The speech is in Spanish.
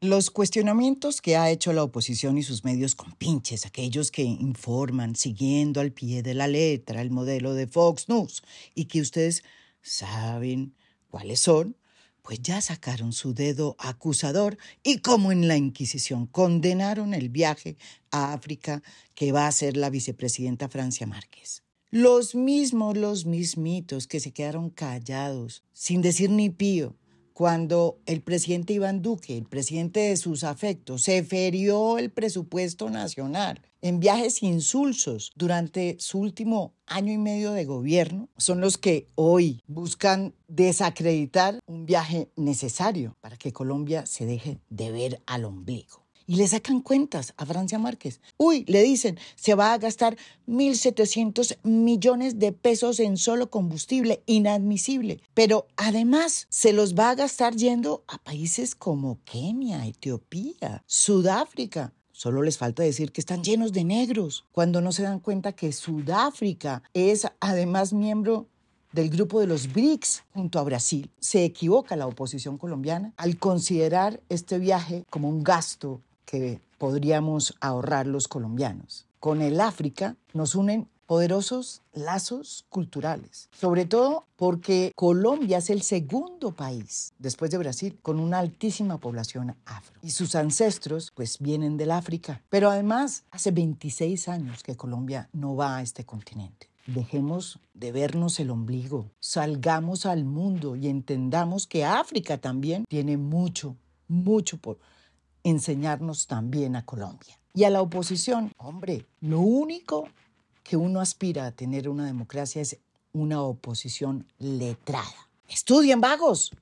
Los cuestionamientos que ha hecho la oposición y sus medios compinches, aquellos que informan siguiendo al pie de la letra el modelo de Fox News y que ustedes saben cuáles son, pues ya sacaron su dedo acusador y como en la Inquisición condenaron el viaje a África que va a hacer la vicepresidenta Francia Márquez. Los mismos, los mismitos que se quedaron callados, sin decir ni pío, cuando el presidente Iván Duque, el presidente de sus afectos, se ferió el presupuesto nacional en viajes insulsos durante su último año y medio de gobierno, son los que hoy buscan desacreditar un viaje necesario para que Colombia se deje de ver al ombligo y le sacan cuentas a Francia Márquez. Uy, le dicen, se va a gastar 1.700 millones de pesos en solo combustible, inadmisible. Pero además se los va a gastar yendo a países como Kenia, Etiopía, Sudáfrica. Solo les falta decir que están llenos de negros, cuando no se dan cuenta que Sudáfrica es además miembro del grupo de los BRICS junto a Brasil. Se equivoca la oposición colombiana al considerar este viaje como un gasto que podríamos ahorrar los colombianos. Con el África nos unen poderosos lazos culturales, sobre todo porque Colombia es el segundo país, después de Brasil, con una altísima población afro. Y sus ancestros, pues, vienen del África. Pero además, hace 26 años que Colombia no va a este continente. Dejemos de vernos el ombligo, salgamos al mundo y entendamos que África también tiene mucho, mucho por enseñarnos también a Colombia. Y a la oposición, hombre, lo único que uno aspira a tener una democracia es una oposición letrada. Estudien vagos,